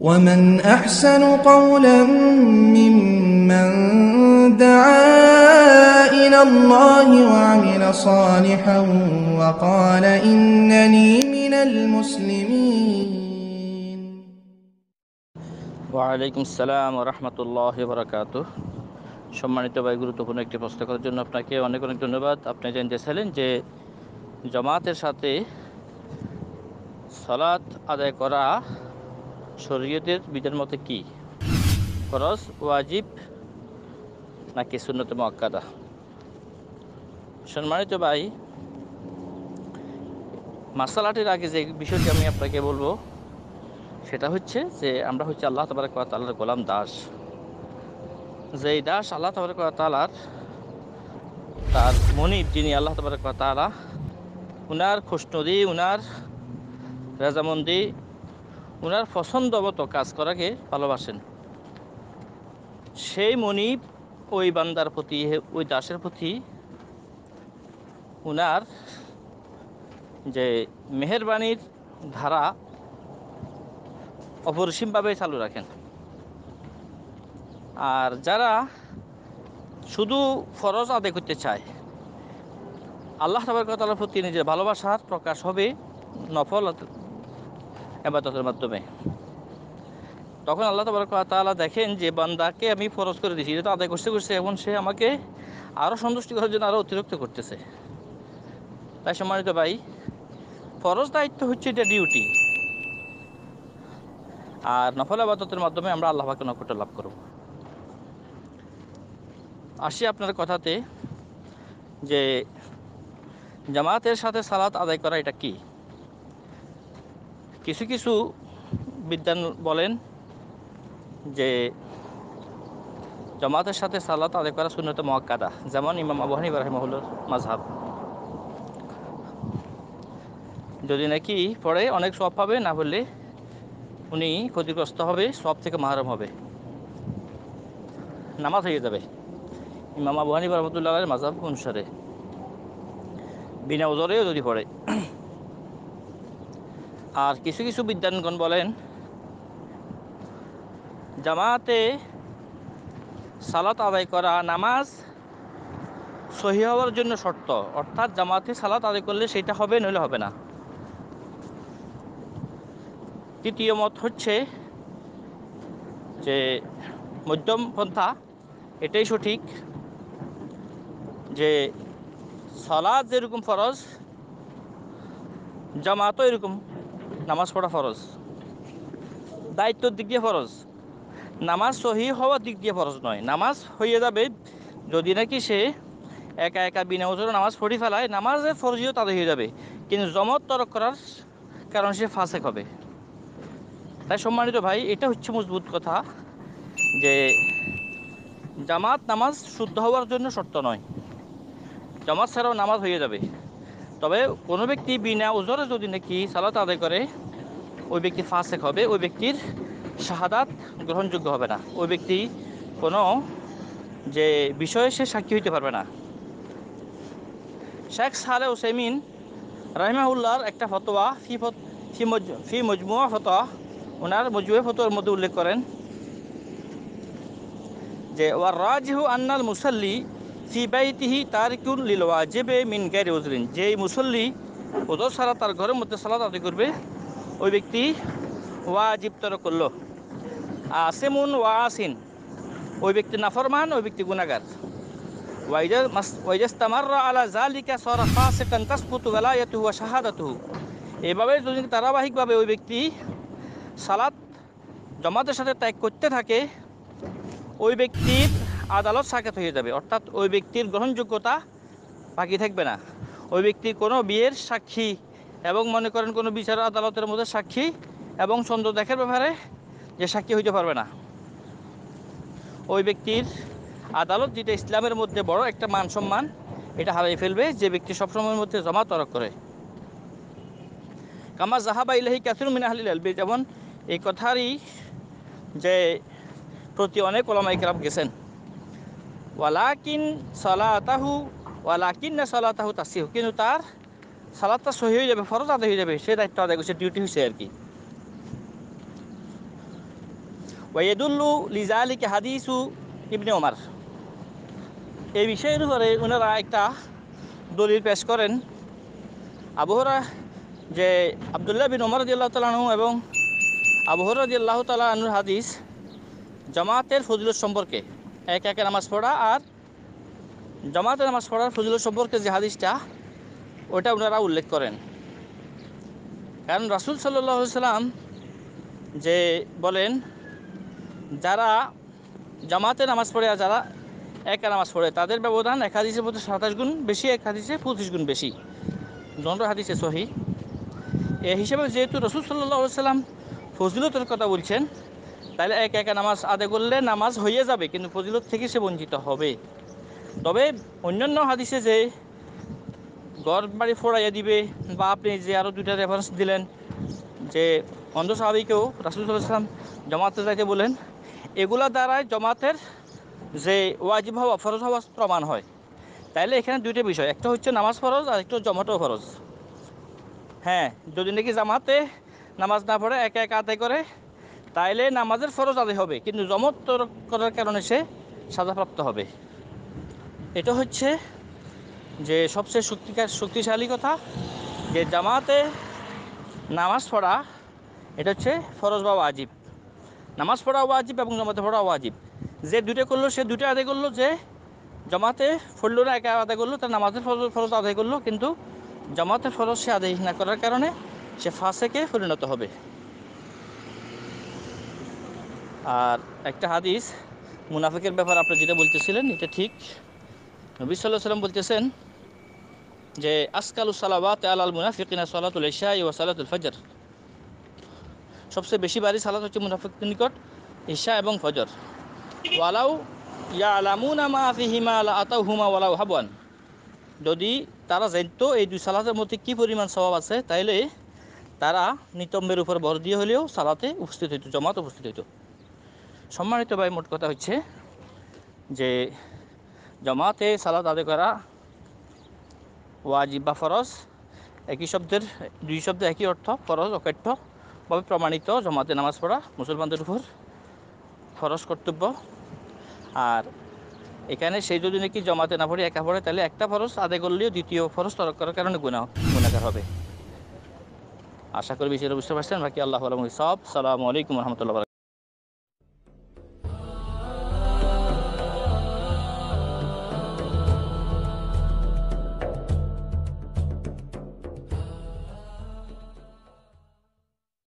ومن أحسن قولا ممن دعا إلى الله وعمل صالحا وقال إنني من المسلمين وعليكم السلام ورحمة الله وبركاته সম্মানিত ভাই গুরুত্বপূর্ণ একটি প্রশ্ন করার জন্য আপনাকে অনেক অনেক ধন্যবাদ আপনি জানতেছিলেন যে জামাতের সাথে সালাত আদায় করা শরীয়তের বিধান মতে কি খরচ ওয়াজিব নাকি সুন্নত মক্কাদা সম্মানিত ভাই মাসালাটির আগে যে বিষয়টি আমি আপনাকে বলবো সেটা হচ্ছে যে আমরা হচ্ছে আল্লাহ তবরক তালার গোলাম দাস যে দাস আল্লাহ তবরক তালার তার মনিব যিনি আল্লাহ তবরক তালা উনার খুশনদি উনার রাজামন্দি ওনার পছন্দ মতো কাজ করাকে ভালোবাসেন সেই মণি ওই বান্দার প্রতি ওই দাসের প্রতি ওনার যে মেহরবানির ধারা অপরিসীমভাবে চালু রাখেন আর যারা শুধু ফরজ আদায় করতে চায় আল্লাহ তাবার প্রতি নিজের ভালোবাসার প্রকাশ হবে নফল এবাদতের মাধ্যমে তখন আল্লাহ তালা দেখেন যে বান্দাকে আমি ফরজ করে দিয়েছি এটা আদায় করতে করছে এখন সে আমাকে আরও সন্তুষ্টি করার জন্য আরও অতিরিক্ত করতেছে তাই সম্মানিত ভাই ফরজ দায়িত্ব হচ্ছে এটা ডিউটি আর নফল আবাদতের মাধ্যমে আমরা আল্লাহকে নকটে লাভ করব আসি আপনার কথাতে যে জামাতের সাথে সালাত আদায় করা এটা কী কিছু কিছু বিদ্যান বলেন যে জমাতের সাথে সালাত আদায় করা শূন্যত মহাক্কাদা যেমন ইমাম আবহানি হানিব রাহিমহুল্লোর মাঝহাব যদি নাকি পড়ে অনেক সব পাবে না বললে উনি ক্ষতিগ্রস্ত হবে সব থেকে মাহারম হবে নামাজ হয়ে যাবে ইমাম আবহানি হানিব রহমতুল্লাহ মাঝহাব অনুসারে বিনা ওজরেও যদি পড়ে আর কিছু কিছু বিদ্যানগণ বলেন জামাতে সালাত আদায় করা নামাজ সহি হওয়ার জন্য শর্ত অর্থাৎ জামাতে সালাত আদায় করলে সেটা হবে নইলে হবে না তৃতীয় মত হচ্ছে যে মধ্যম পন্থা এটাই সঠিক যে সালাদ যেরকম ফরজ জামাতও এরকম নামাজ পড়া ফরজ দায়িত্বর দিক দিয়ে ফরজ নামাজ সহি হওয়ার দিক দিয়ে ফরজ নয় নামাজ হয়ে যাবে যদি নাকি সে একা একা বিনা উজোরে নামাজ পড়ি ফেলায় নামাজের ফরজিও তাদের হয়ে যাবে কিন্তু জমত তরক করার কারণ সে ফাঁসেক হবে তাই সম্মানিত ভাই এটা হচ্ছে মজবুত কথা যে জামাত নামাজ শুদ্ধ হওয়ার জন্য শর্ত নয় জামাত ছাড়াও নামাজ হয়ে যাবে তবে কোনো ব্যক্তি বিনা ওজরে যদি নাকি সালাত আদায় করে ওই ব্যক্তি ফাঁসেক হবে ওই ব্যক্তির শাহাদাত গ্রহণযোগ্য হবে না ওই ব্যক্তি কোনো যে বিষয়ে সে সাক্ষী হইতে পারবে না শেখ সালে ওসেমিন রাহিমাউল্লাহর একটা ফতোয়া ফি ফি ফি মজমুয়া ফতোয়া ওনার মজমুয়া ফতোয়ার মধ্যে উল্লেখ করেন যে ওয়ার রাজিহু আন্নাল মুসাল্লি ফিবাইতিহি তারিকুন লিল ওয়াজিবে মিন গায়রি উজরিন যেই মুসল্লি ওজর সারা তার ঘরের মধ্যে সালাত আদায় করবে ওই ব্যক্তি ওয়াজিব করল করলো আসেমুন ওয়া আসিন ওই ব্যক্তি নাফরমান ওই ব্যক্তি গুণাগার ওয়াইজাস্তামার আলা জালিকা সরা ফাসিকান তাসকুতু গালায়াতুহু ওয়া শাহাদাতুহু এভাবে যদি ধারাবাহিকভাবে ওই ব্যক্তি সালাত জমাতের সাথে ত্যাগ করতে থাকে ওই ব্যক্তির আদালত সাকেত হয়ে যাবে অর্থাৎ ওই ব্যক্তির গ্রহণযোগ্যতা বাকি থাকবে না ওই ব্যক্তি কোনো বিয়ের সাক্ষী এবং মনে করেন কোনো বিচার আদালতের মধ্যে সাক্ষী এবং সন্দেহ দেখার ব্যাপারে যে সাক্ষী হইতে পারবে না ওই ব্যক্তির আদালত যেটা ইসলামের মধ্যে বড় একটা মান সম্মান এটা হারিয়ে ফেলবে যে ব্যক্তি সবসময়ের মধ্যে জমা তরক করে কামা জাহাবা ইলাহি কাসির মিনাহালিল আলবি যেমন এই কথারই যে প্রতি অনেক ওলামা গেছেন ওয়ালাকিন সলাতাহু ওয়ালাকিন না সলাতাহু তাসিহু কিন্তু তার সালাতটা সহি হয়ে যাবে ফরজ আদায় হয়ে যাবে সে দায়িত্ব আদায় করছে ডিউটি হয়েছে আর কি ওয়াইদুল্লু লিজা হাদিসু ইবনে ওমার এই বিষয়ের উপরে ওনারা একটা দলিল পেশ করেন আবহরা যে আবদুল্লাহ বিন ওমর দিল্লাহ তালাহু এবং আবহর দিল্লাহ তালা আনুর হাদিস জামাতের ফজিলত সম্পর্কে এক একে নামাজ পড়া আর জামাতে নামাজ পড়ার ফজিল সম্পর্কে যে হাদিসটা ওটা ওনারা উল্লেখ করেন কারণ রাসুল সাল্লি সাল্লাম যে বলেন যারা জামাতে নামাজ পড়ে আর যারা এক নামাজ পড়ে তাদের ব্যবধান এক হাদিসের মধ্যে সাতাশ গুণ বেশি এক হাদিসে পঁচিশ গুণ বেশি দণ্ড হাদিসে সহি এ হিসেবে যেহেতু রসুল সাল্লাহ সাল্লাম ফজিলতের কথা বলছেন তাহলে এক একা নামাজ আদায় করলে নামাজ হয়ে যাবে কিন্তু ফজিলত থেকে সে বঞ্চিত হবে তবে অন্যান্য হাদিসে যে ঘর বাড়ি ফোড়াইয়া দিবে বা আপনি যে আরও দুইটা রেফারেন্স দিলেন যে অন্ধ সাহাবিকেও রাসুলসাল্লাম জমাতে যাইতে বলেন এগুলা দ্বারাই জমাতের যে ওয়াজিব হওয়া ফরজ হওয়া প্রমাণ হয় তাইলে এখানে দুইটা বিষয় একটা হচ্ছে নামাজ ফরজ আর একটা জমাটো ফরজ হ্যাঁ যদি নাকি জামাতে নামাজ না পড়ে একা একা আদায় করে তাইলে নামাজের ফরজ আদায় হবে কিন্তু জমত করার কারণে সে সাজাপ্রাপ্ত হবে এটা হচ্ছে যে সবচেয়ে শক্তিকার শক্তিশালী কথা যে জামাতে নামাজ পড়া এটা হচ্ছে ফরজ বা ওয়াজিব নামাজ পড়া ওয়াজিব এবং জামাতে পড়া ওয়াজিব যে দুটো করলো সে দুটো আদায় করলো যে জমাতে পড়লো না একা আদায় করলো তার নামাজের ফরজ ফরজ আদায় করলো কিন্তু জমাতে ফরজ সে আদায় না করার কারণে সে ফাঁসেকে পরিণত হবে আর একটা হাদিস মুনাফিকের ব্যাপার আপনি যেটা বলতেছিলেন এটা ঠিক নবী সাল্লাহ সাল্লাম বলতেছেন যে আসকালু সালাবাত আলাল মুনাফিকিনা সালাতুল ইশা ও সালাতুল ফজর সবচেয়ে বেশি বাড়ি সালাত হচ্ছে মুনাফিক নিকট ইশা এবং ফজর ওয়ালাউ ইয়া আলামুনা মা হিমা আলা আতাউ হুমা ওয়ালাউ হাবান যদি তারা জানতো এই দুই সালাতের মধ্যে কি পরিমাণ স্বভাব আছে তাইলে তারা নিতম্বের উপর ভর দিয়ে হলেও সালাতে উপস্থিত হইত জমাতে উপস্থিত হইত সম্মানিত ভাই মোট কথা হচ্ছে যে জমাতে সালাদ আদায় করা ওয়াজিব বা ফরজ একই শব্দের দুই শব্দের একই অর্থ ফরজ অকাঠ্যভাবে প্রমাণিত জমাতে নামাজ পড়া মুসলমানদের উপর ফরজ কর্তব্য আর এখানে সেই যদি নাকি জমাতে না পড়ে একা পড়ে তাহলে একটা ফরজ আদায় করলেও দ্বিতীয় ফরজ তরক করার কারণে গুণা গুণাকার হবে আশা করি বিষয়টা বুঝতে পারছেন বাকি আল্লাহ আলম সব সালামু আলাইকুম রহমতুল্লাহ